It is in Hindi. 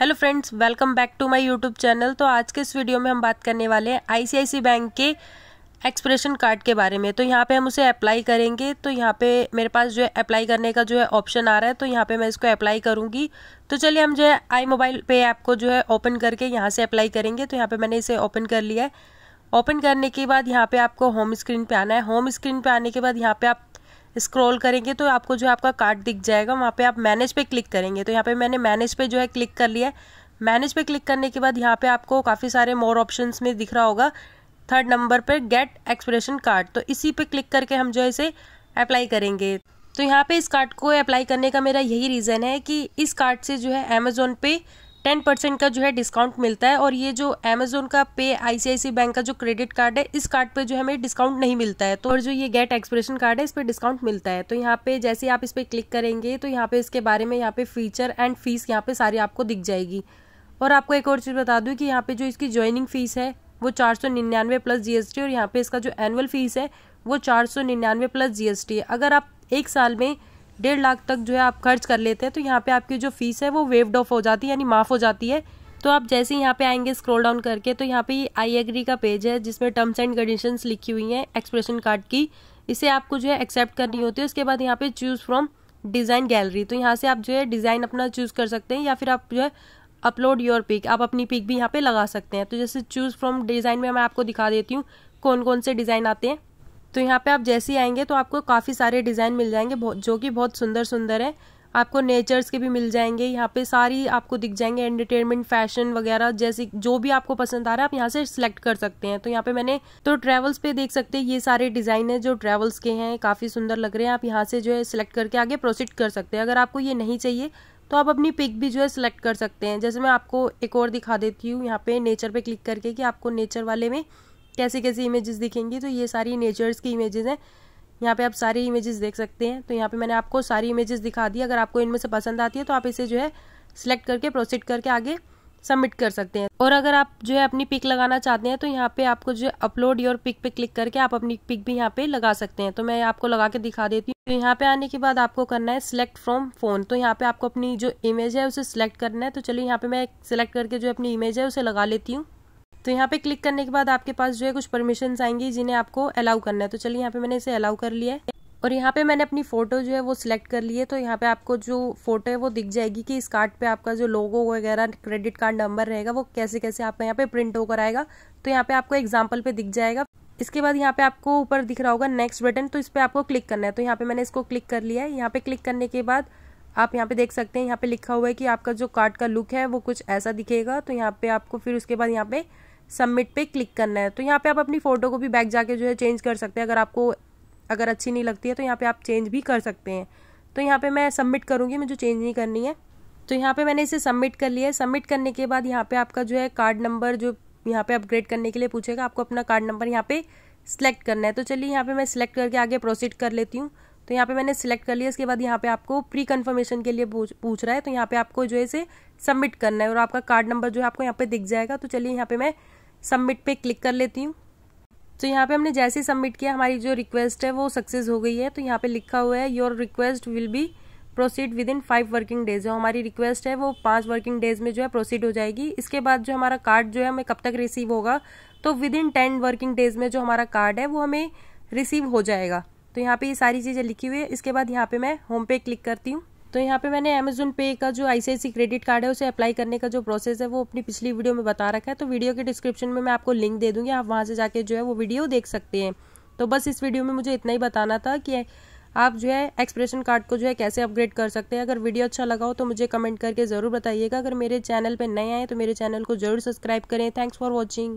hello friends welcome back to my YouTube channel तो आज के इस वीडियो में हम बात करने वाले हैं आईसीआईसी बैंक के एक्सप्रेशन कार्ड के बारे में तो यहाँ पे हम उसे अप्लाई करेंगे तो यहाँ पे मेरे पास जो है अप्लाई करने का जो है ऑप्शन आ रहा है तो यहाँ पे मैं इसको अप्लाई करूँगी तो चलिए हम जो है आई मोबाइल पे ऐप को जो है ओपन करके यहाँ से अप्लाई करेंगे तो यहाँ पर मैंने इसे ओपन कर लिया है ओपन करने के बाद यहाँ पर आपको होम स्क्रीन पर आना है होम स्क्रीन पर आने के बाद यहाँ पर आप स्क्रॉल करेंगे तो आपको जो आपका कार्ड दिख जाएगा वहाँ पे आप मैनेज पे क्लिक करेंगे तो यहाँ पे मैंने मैनेज पे जो है क्लिक कर लिया है मैनेज पे क्लिक करने के बाद यहाँ पे आपको काफ़ी सारे मोर ऑप्शन में दिख रहा होगा थर्ड नंबर पर गेट एक्सप्रेशन कार्ड तो इसी पे क्लिक करके हम जो है इसे अप्लाई करेंगे तो यहाँ पे इस कार्ड को अप्लाई करने का मेरा यही रीज़न है कि इस कार्ड से जो है अमेजोन पे टेन परसेंट का जो है डिस्काउंट मिलता है और ये जो अमेजोन का पे आईसीआईसी बैंक का जो क्रेडिट कार्ड है इस कार्ड पे जो है हमें डिस्काउंट नहीं मिलता है तो और जो ये गेट एक्सप्रेशन कार्ड है इस पर डिस्काउंट मिलता है तो यहाँ पे जैसे आप इस पर क्लिक करेंगे तो यहाँ पे इसके बारे में यहाँ पे फीचर एंड फीस यहाँ पे सारी आपको दिख जाएगी और आपको एक और चीज़ बता दूँ कि यहाँ पे जो इसकी ज्वाइनिंग फीस है वो चार सौ निन्यानवे प्लस जीएसटी और यहाँ पे इसका जो एनुअल फीस है वो चार सौ निन्यानवे प्लस जीएसटी है अगर आप एक साल में डेढ़ लाख तक जो है आप खर्च कर लेते हैं तो यहाँ पे आपकी जो फीस है वो वेव्ड ऑफ हो जाती है यानी माफ़ हो जाती है तो आप जैसे यहाँ पे आएंगे स्क्रॉल डाउन करके तो यहाँ पे आई एग्री का पेज है जिसमें टर्म्स एंड कंडीशंस लिखी हुई हैं एक्सप्रेशन कार्ड की इसे आपको जो है एक्सेप्ट करनी होती है उसके बाद यहाँ पे चूज़ फ्रॉम डिज़ाइन गैलरी तो यहाँ से आप जो है डिज़ाइन अपना चूज़ कर सकते हैं या फिर आप जो है अपलोड योर पिक आप अपनी पिक भी यहाँ पे लगा सकते हैं तो जैसे चूज़ फ्रॉम डिज़ाइन में मैं आपको दिखा देती हूँ कौन कौन से डिज़ाइन आते हैं तो यहाँ पे आप जैसे ही आएंगे तो आपको काफ़ी सारे डिज़ाइन मिल जाएंगे जो कि बहुत सुंदर सुंदर है आपको नेचर्स के भी मिल जाएंगे यहाँ पे सारी आपको दिख जाएंगे एंटरटेनमेंट फैशन वगैरह जैसे जो भी आपको पसंद आ रहा है आप यहाँ से सिलेक्ट कर सकते हैं तो यहाँ पे मैंने तो ट्रेवल्स पे देख सकते हैं ये सारे डिजाइन है जो ट्रेवल्स के हैं काफी सुंदर लग रहे हैं आप यहाँ से जो है सिलेक्ट करके आगे प्रोसीड कर सकते हैं अगर आपको ये नहीं चाहिए तो आप अपनी पिक भी जो है सिलेक्ट कर सकते हैं जैसे मैं आपको एक और दिखा देती हूँ यहाँ पे नेचर पे क्लिक करके कि आपको नेचर वाले में कैसी कैसी इमेजेस दिखेंगी तो ये सारी नेचर्स की इमेजेस हैं यहाँ पे आप सारी इमेजेस देख सकते हैं तो यहाँ पे मैंने आपको सारी इमेजेस दिखा दी अगर आपको इनमें से पसंद आती है तो आप इसे जो है सिलेक्ट करके प्रोसीड करके आगे सबमिट कर सकते हैं और अगर आप जो है अपनी पिक लगाना चाहते हैं तो यहाँ पे आपको जो है अपलोड योर पिक पे क्लिक करके आप अपनी पिक भी यहाँ पे लगा सकते हैं तो मैं आपको लगा के दिखा देती हूँ तो यहाँ पे आने के बाद आपको करना है सिलेक्ट फ्रॉम फोन तो यहाँ पे आपको अपनी जो इमेज है उसे सिलेक्ट करना है तो चलिए यहाँ पे मैं सिलेक्ट करके जो अपनी इमेज है उसे लगा लेती हूँ तो यहाँ पे क्लिक करने के बाद आपके पास जो है कुछ परमिशन आएंगी जिन्हें आपको अलाउ करना है तो चलिए यहाँ पे मैंने इसे अलाउ कर लिया है और यहाँ पे मैंने अपनी फोटो जो है वो सिलेक्ट कर ली है तो यहाँ पे आपको जो फोटो है वो दिख जाएगी कि इस कार्ड पे आपका जो लोगो वगैरह क्रेडिट कार्ड नंबर रहेगा वो कैसे कैसे आपका यहाँ पे प्रिंट होकर आएगा तो यहाँ पे आपको एग्जाम्पल पे दिख जाएगा इसके बाद यहाँ पे आपको ऊपर दिख रहा होगा नेक्स्ट बटन तो इस पर आपको क्लिक करना है तो यहाँ पे मैंने इसको क्लिक कर लिया है यहाँ पे क्लिक करने के बाद आप यहाँ पे देख सकते हैं यहाँ पे लिखा हुआ है कि आपका जो कार्ड का लुक है वो कुछ ऐसा दिखेगा तो यहाँ पे आपको फिर उसके बाद यहाँ पे सबमिट पे क्लिक करना है तो यहाँ पे आप अपनी फ़ोटो को भी बैक जाके जो है चेंज कर सकते हैं अगर आपको अगर अच्छी नहीं लगती है तो यहाँ पे आप चेंज भी कर सकते हैं तो यहाँ पे मैं सबमिट करूँगी मुझे चेंज नहीं करनी है तो यहाँ पे मैंने इसे सबमिट कर लिया है सबमिट करने के बाद यहाँ पे आपका जो है कार्ड नंबर जो यहाँ पे अपग्रेड करने के लिए पूछेगा आपको अपना कार्ड नंबर यहाँ पे सिलेक्ट करना है तो चलिए यहाँ पे मैं सिलेक्ट करके आगे प्रोसीड कर लेती हूँ तो यहाँ पे मैंने सिलेक्ट कर लिया इसके बाद यहाँ पे आपको प्री कन्फर्मेशन के लिए पूछ रहा है तो यहाँ पे आपको जो है इसे सबमिट करना है और आपका कार्ड नंबर जो है आपको यहाँ पे दिख जाएगा तो चलिए यहाँ पे मैं सबमिट पे क्लिक कर लेती हूँ तो यहाँ पे हमने जैसे सबमिट किया हमारी जो रिक्वेस्ट है वो सक्सेस हो गई है तो यहाँ पे लिखा हुआ है your request will be proceed within five working days है हमारी रिक्वेस्ट है वो पाँच वर्किंग डेज में जो है प्रोसीड हो जाएगी इसके बाद जो हमारा कार्ड जो है हमें कब तक रिसीव होगा तो within ten working days में जो हमारा कार्ड है वो हमें रिसीव हो जाएगा तो यहाँ पे ये सारी चीज़ें लिखी हुई है इसके बाद यहाँ पे मैं होम पे क्लिक करती हूँ तो यहाँ पे मैंने अमेजोन पे का जो आईसीआईसी क्रेडिट कार्ड है उसे अप्लाई करने का जो प्रोसेस है वो अपनी पिछली वीडियो में बता रखा है तो वीडियो के डिस्क्रिप्शन में मैं आपको लिंक दे दूँगी आप वहाँ से जाके जो है वो वीडियो देख सकते हैं तो बस इस वीडियो में मुझे इतना ही बताना था कि आप जो है एक्सप्रेशन कार्ड को जो है कैसे अपग्रेड कर सकते हैं अगर वीडियो अच्छा लगा हो तो मुझे कमेंट करके ज़रूर बताइएगा अगर मेरे चैनल पर नए आए तो मेरे चैनल को जरूर सब्सक्राइब करें थैंक्स फॉर वॉचिंग